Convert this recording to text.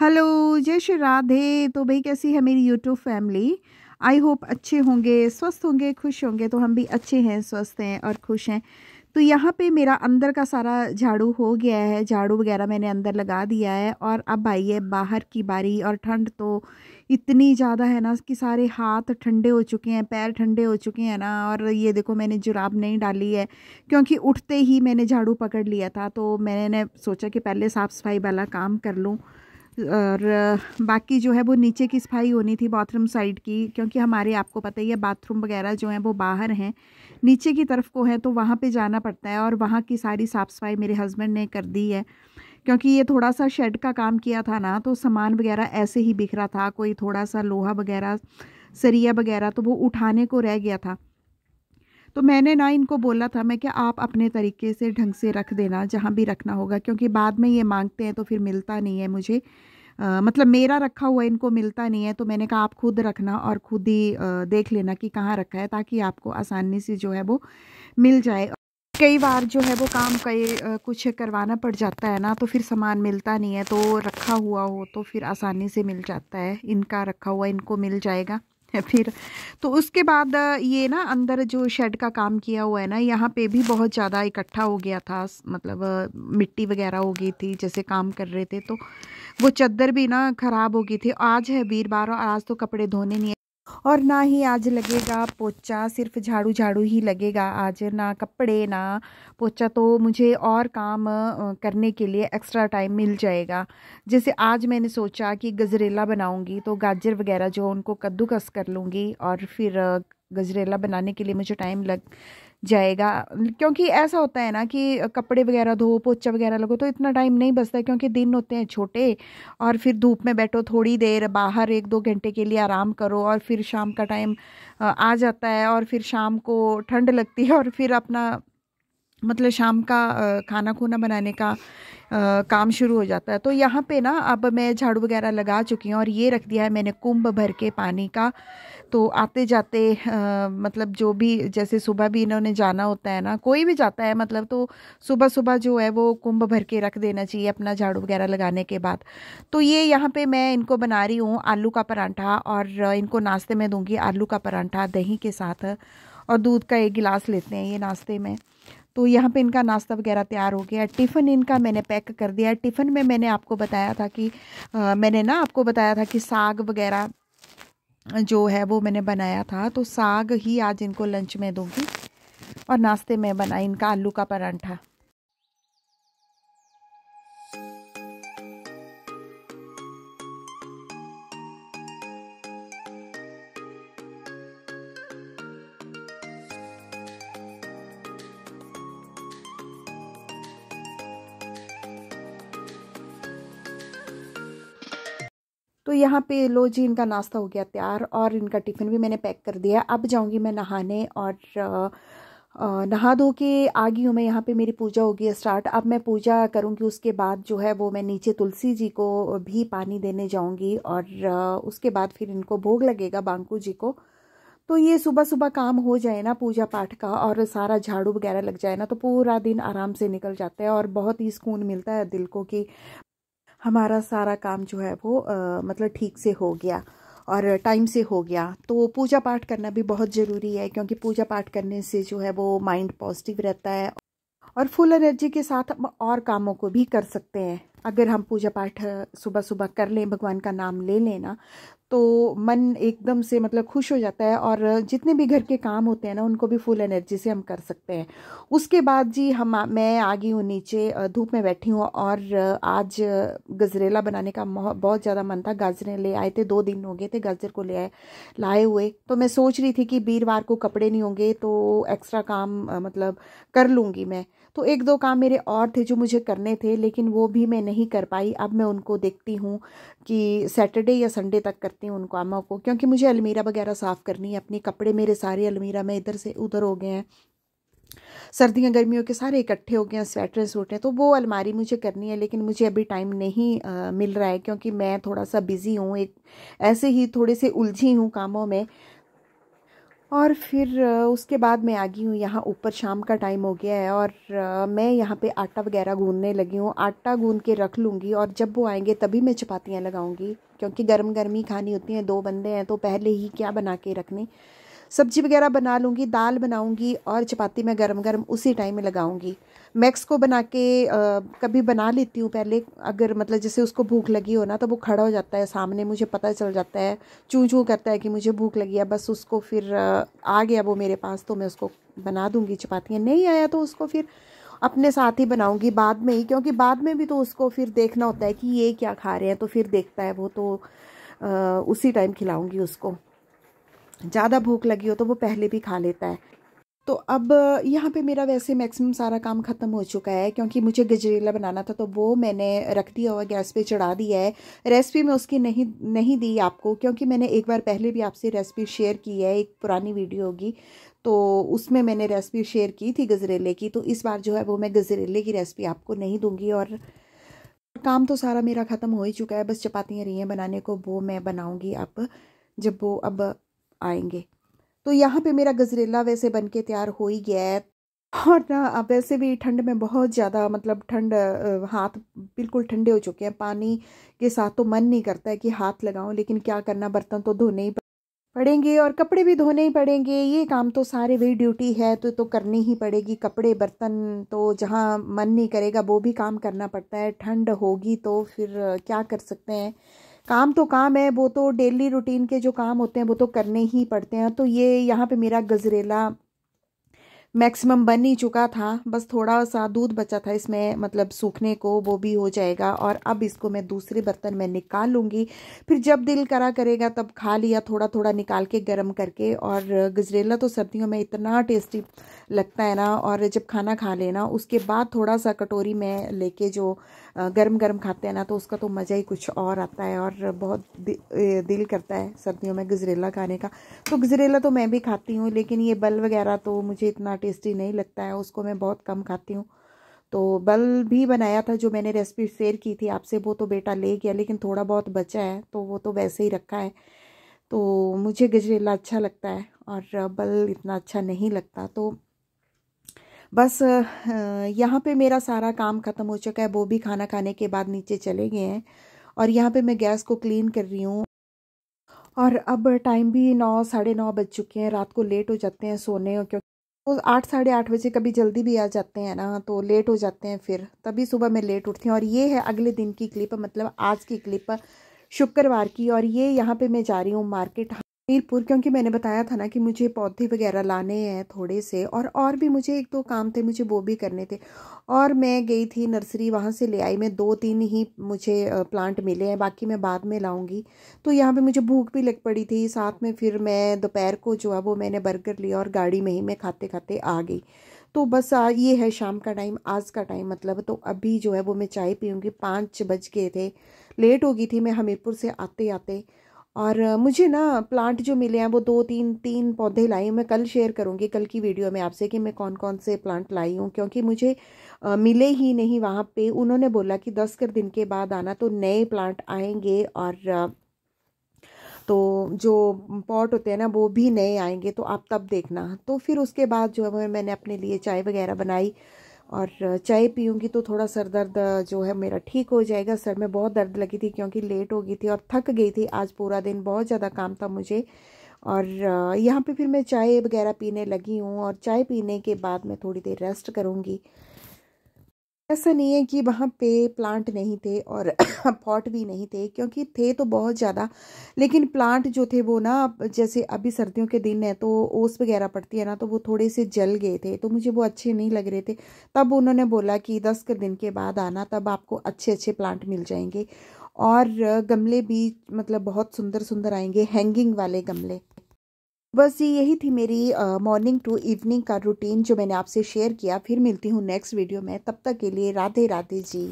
hello जय श्री राधे तो भाई कैसी है मेरी यूट्यूब फैमिली आई होप अच्छे होंगे स्वस्थ होंगे खुश होंगे तो हम भी अच्छे हैं स्वस्थ हैं और खुश हैं तो यहाँ पे मेरा अंदर का सारा झाड़ू हो गया है झाड़ू वगैरह मैंने अंदर लगा दिया है और अब आई है बाहर की बारी और ठंड तो इतनी ज़्यादा है ना कि सारे हाथ ठंडे हो चुके हैं पैर ठंडे हो चुके हैं ना और ये देखो मैंने जुराब नहीं डाली है क्योंकि उठते ही मैंने झाड़ू पकड़ लिया था तो मैंने सोचा कि पहले साफ़ सफाई वाला काम कर लूँ और बाकी जो है वो नीचे की सफाई होनी थी बाथरूम साइड की क्योंकि हमारे आपको पता ही है बाथरूम वगैरह जो हैं वो बाहर हैं नीचे की तरफ को है तो वहाँ पे जाना पड़ता है और वहाँ की सारी साफ़ सफाई मेरे हस्बैंड ने कर दी है क्योंकि ये थोड़ा सा शेड का काम किया था ना तो सामान वगैरह ऐसे ही बिखरा था कोई थोड़ा सा लोहा वगैरह सरिया वगैरह तो वो उठाने को रह गया था तो मैंने ना इनको बोला था मैं कि आप अपने तरीके से ढंग से रख देना जहाँ भी रखना होगा क्योंकि बाद में ये मांगते हैं तो फिर मिलता नहीं है मुझे आ, मतलब मेरा रखा हुआ इनको मिलता नहीं है तो मैंने कहा आप खुद रखना और खुद ही देख लेना कि कहाँ रखा है ताकि आपको आसानी से जो है वो मिल जाए कई बार जो है वो काम कई कुछ करवाना पड़ जाता है ना तो फिर सामान मिलता नहीं है तो रखा हुआ हो तो फिर आसानी से मिल जाता है इनका रखा हुआ इनको मिल जाएगा फिर तो उसके बाद ये ना अंदर जो शेड का काम किया हुआ है ना यहाँ पे भी बहुत ज़्यादा इकट्ठा हो गया था मतलब मिट्टी वगैरह हो गई थी जैसे काम कर रहे थे तो वो चद्दर भी ना ख़राब हो गई थी आज है वीरवार और आज तो कपड़े धोने नहीं और ना ही आज लगेगा पोचा सिर्फ झाड़ू झाड़ू ही लगेगा आज ना कपड़े ना पोचा तो मुझे और काम करने के लिए एक्स्ट्रा टाइम मिल जाएगा जैसे आज मैंने सोचा कि गजरेला बनाऊंगी तो गाजर वगैरह जो उनको कद्दूकस कर लूँगी और फिर गजरेला बनाने के लिए मुझे टाइम लग जाएगा क्योंकि ऐसा होता है ना कि कपड़े वगैरह धो पोचा वगैरह लगो तो इतना टाइम नहीं बचता क्योंकि दिन होते हैं छोटे और फिर धूप में बैठो थोड़ी देर बाहर एक दो घंटे के लिए आराम करो और फिर शाम का टाइम आ जाता है और फिर शाम को ठंड लगती है और फिर अपना मतलब शाम का खाना खूना बनाने का आ, काम शुरू हो जाता है तो यहाँ पे ना अब मैं झाड़ू वगैरह लगा चुकी हूँ और ये रख दिया है मैंने कुंभ भर के पानी का तो आते जाते आ, मतलब जो भी जैसे सुबह भी इन्होंने जाना होता है ना कोई भी जाता है मतलब तो सुबह सुबह जो है वो कुंभ भर के रख देना चाहिए अपना झाड़ू वगैरह लगाने के बाद तो ये यहाँ पे मैं इनको बना रही हूँ आलू का परांठा और इनको नाश्ते में दूँगी आलू का परांठा दही के साथ और दूध का एक गिलास लेते हैं ये नाश्ते में तो यहाँ पे इनका नाश्ता वगैरह तैयार हो गया टिफ़िन इनका मैंने पैक कर दिया टिफ़िन में मैंने आपको बताया था कि आ, मैंने ना आपको बताया था कि साग वगैरह जो है वो मैंने बनाया था तो साग ही आज इनको लंच में दूंगी और नाश्ते में बना इनका आलू का परांठा तो यहाँ पे लो जी इनका नाश्ता हो गया तैयार और इनका टिफ़िन भी मैंने पैक कर दिया अब जाऊँगी मैं नहाने और नहा धो के आ गई हूँ मैं यहाँ पे मेरी पूजा होगी स्टार्ट अब मैं पूजा करूँगी उसके बाद जो है वो मैं नीचे तुलसी जी को भी पानी देने जाऊँगी और उसके बाद फिर इनको भोग लगेगा बांकू जी को तो ये सुबह सुबह काम हो जाए ना पूजा पाठ का और सारा झाड़ू वगैरह लग जाए ना तो पूरा दिन आराम से निकल जाता है और बहुत ही सुकून मिलता है दिल को कि हमारा सारा काम जो है वो आ, मतलब ठीक से हो गया और टाइम से हो गया तो पूजा पाठ करना भी बहुत ज़रूरी है क्योंकि पूजा पाठ करने से जो है वो माइंड पॉजिटिव रहता है और फुल एनर्जी के साथ हम और कामों को भी कर सकते हैं अगर हम पूजा पाठ सुबह सुबह कर लें भगवान का नाम ले लेना तो मन एकदम से मतलब खुश हो जाता है और जितने भी घर के काम होते हैं ना उनको भी फुल एनर्जी से हम कर सकते हैं उसके बाद जी हम मैं आ गई हूँ नीचे धूप में बैठी हूँ और आज गजरेला बनाने का बहुत ज़्यादा मन था गाजरें ले आए थे दो दिन हो गए थे गाजर को ले आए लाए हुए तो मैं सोच रही थी कि वीरवार को कपड़े नहीं होंगे तो एक्स्ट्रा काम मतलब कर लूँगी मैं तो एक दो काम मेरे और थे जो मुझे करने थे लेकिन वो भी मैं नहीं कर पाई अब मैं उनको देखती हूँ कि सैटरडे या संडे तक करती हूँ उन कामों को क्योंकि मुझे अलमीरा वगैरह साफ़ करनी है अपने कपड़े मेरे सारे अलमीरा में इधर से उधर हो गए हैं सर्दियाँ गर्मियों के सारे इकट्ठे हो गए हैं स्वेटर सूटें तो वो अलमारी मुझे करनी है लेकिन मुझे अभी टाइम नहीं आ, मिल रहा है क्योंकि मैं थोड़ा सा बिज़ी हूँ एक ऐसे ही थोड़े से उलझी हूँ कामों में और फिर उसके बाद मैं आ गई हूँ यहाँ ऊपर शाम का टाइम हो गया है और मैं यहाँ पे आटा वगैरह गूंदने लगी हूँ आटा गूंद के रख लूँगी और जब वो आएंगे तभी मैं चपातियाँ लगाऊँगी क्योंकि गर्म गर्मी खानी होती हैं दो बंदे हैं तो पहले ही क्या बना के रखने सब्जी वगैरह बना लूँगी दाल बनाऊँगी और चपाती मैं गर्म गर्म उसी टाइम में लगाऊँगी मैक्स को बना के आ, कभी बना लेती हूँ पहले अगर मतलब जैसे उसको भूख लगी हो ना तो वो खड़ा हो जाता है सामने मुझे पता चल जाता है चूँ चूँ करता है कि मुझे भूख लगी है बस उसको फिर आ गया वो मेरे पास तो मैं उसको बना दूँगी चपातियाँ नहीं आया तो उसको फिर अपने साथ ही बनाऊँगी बाद में ही क्योंकि बाद में भी तो उसको फिर देखना होता है कि ये क्या खा रहे हैं तो फिर देखता है वो तो आ, उसी टाइम खिलाऊँगी उसको ज़्यादा भूख लगी हो तो वो पहले भी खा लेता है तो अब यहाँ पे मेरा वैसे मैक्सिमम सारा काम ख़त्म हो चुका है क्योंकि मुझे गजरेला बनाना था तो वो मैंने रख दिया हुआ गैस पे चढ़ा दिया है रेसिपी मैं उसकी नहीं नहीं दी आपको क्योंकि मैंने एक बार पहले भी आपसे रेसिपी शेयर की है एक पुरानी वीडियो होगी तो उसमें मैंने रेसिपी शेयर की थी गजरेले की तो इस बार जो है वो मैं गजरेले की रेसिपी आपको नहीं दूँगी और काम तो सारा मेरा ख़त्म हो ही चुका है बस चपातियाँ रही हैं बनाने को वो मैं बनाऊँगी अब जब वो अब आएंगे तो यहाँ पे मेरा गजरेला वैसे बन के तैयार हो ही गया है और ना अब वैसे भी ठंड में बहुत ज़्यादा मतलब ठंड हाथ बिल्कुल ठंडे हो चुके हैं पानी के साथ तो मन नहीं करता है कि हाथ लगाऊं लेकिन क्या करना बर्तन तो धोने ही पड़ेंगे और कपड़े भी धोने ही पड़ेंगे ये काम तो सारे वही ड्यूटी है तो तो करनी ही पड़ेगी कपड़े बर्तन तो जहाँ मन नहीं करेगा वो भी काम करना पड़ता है ठंड होगी तो फिर क्या कर सकते हैं काम तो काम है वो तो डेली रूटीन के जो काम होते हैं वो तो करने ही पड़ते हैं तो ये यहाँ पे मेरा गजरेला मैक्सिमम बन ही चुका था बस थोड़ा सा दूध बचा था इसमें मतलब सूखने को वो भी हो जाएगा और अब इसको मैं दूसरे बर्तन में निकाल लूँगी फिर जब दिल करा करेगा तब खा लिया थोड़ा थोड़ा निकाल के गर्म करके और गजरेला तो सर्दियों में इतना टेस्टी लगता है ना और जब खाना खा लेना उसके बाद थोड़ा सा कटोरी में लेके जो गर्म गर्म खाते हैं ना तो उसका तो मज़ा ही कुछ और आता है और बहुत दिल करता है सर्दियों में गजरेला खाने का तो गजरेला तो मैं भी खाती हूँ लेकिन ये बल वगैरह तो मुझे इतना टेस्टी नहीं लगता है उसको मैं बहुत कम खाती हूँ तो बल भी बनाया था जो मैंने रेसिपी शेयर की थी आपसे वो तो बेटा ले गया लेकिन थोड़ा बहुत बचा है तो वो तो वैसे ही रखा है तो मुझे गजरेला अच्छा लगता है और बल इतना अच्छा नहीं लगता तो बस यहाँ पे मेरा सारा काम ख़त्म हो चुका है वो भी खाना खाने के बाद नीचे चले गए हैं और यहाँ पे मैं गैस को क्लीन कर रही हूँ और अब टाइम भी नौ साढ़े नौ बज चुके हैं रात को लेट हो जाते हैं सोने क्योंकि तो आठ साढ़े आठ बजे कभी जल्दी भी आ जाते हैं ना तो लेट हो जाते हैं फिर तभी सुबह मैं लेट उठती हूँ और ये है अगले दिन की क्लिप मतलब आज की क्लिप शुक्रवार की और ये यहाँ पर मैं जा रही हूँ मार्केट मीरपुर क्योंकि मैंने बताया था ना कि मुझे पौधे वगैरह लाने हैं थोड़े से और और भी मुझे एक दो काम थे मुझे वो भी करने थे और मैं गई थी नर्सरी वहाँ से ले आई मैं दो तीन ही मुझे प्लांट मिले हैं बाकी मैं बाद में लाऊंगी तो यहाँ पे मुझे भूख भी लग पड़ी थी साथ में फिर मैं दोपहर को जो है वो मैंने बर्गर लिया और गाड़ी में ही मैं खाते खाते आ गई तो बस आ, ये है शाम का टाइम आज का टाइम मतलब तो अभी जो है वो मैं चाय पीऊँगी पाँच बज गए थे लेट हो गई थी मैं हमीरपुर से आते आते और मुझे ना प्लांट जो मिले हैं वो दो तीन तीन पौधे लाए हूँ मैं कल शेयर करूँगी कल की वीडियो में आपसे कि मैं कौन कौन से प्लांट लाई हूँ क्योंकि मुझे आ, मिले ही नहीं वहाँ पे उन्होंने बोला कि दस कर दिन के बाद आना तो नए प्लांट आएंगे और तो जो पॉट होते हैं ना वो भी नए आएंगे तो आप तब देखना तो फिर उसके बाद जो है मैंने अपने लिए चाय वगैरह बनाई और चाय पीऊँगी तो थोड़ा सर दर्द जो है मेरा ठीक हो जाएगा सर में बहुत दर्द लगी थी क्योंकि लेट हो गई थी और थक गई थी आज पूरा दिन बहुत ज़्यादा काम था मुझे और यहाँ पे फिर मैं चाय वगैरह पीने लगी हूँ और चाय पीने के बाद मैं थोड़ी देर रेस्ट करूँगी ऐसा नहीं है कि वहाँ पे प्लांट नहीं थे और पॉट भी नहीं थे क्योंकि थे तो बहुत ज़्यादा लेकिन प्लांट जो थे वो ना जैसे अभी सर्दियों के दिन है तो ओस वगैरह पड़ती है ना तो वो थोड़े से जल गए थे तो मुझे वो अच्छे नहीं लग रहे थे तब उन्होंने बोला कि दस के दिन के बाद आना तब आपको अच्छे अच्छे प्लांट मिल जाएंगे और गमले भी मतलब बहुत सुंदर सुंदर आएंगे हैंगिंग वाले गमले बस जी यही थी मेरी मॉर्निंग टू इवनिंग का रूटीन जो मैंने आपसे शेयर किया फिर मिलती हूँ नेक्स्ट वीडियो में तब तक के लिए राधे राधे जी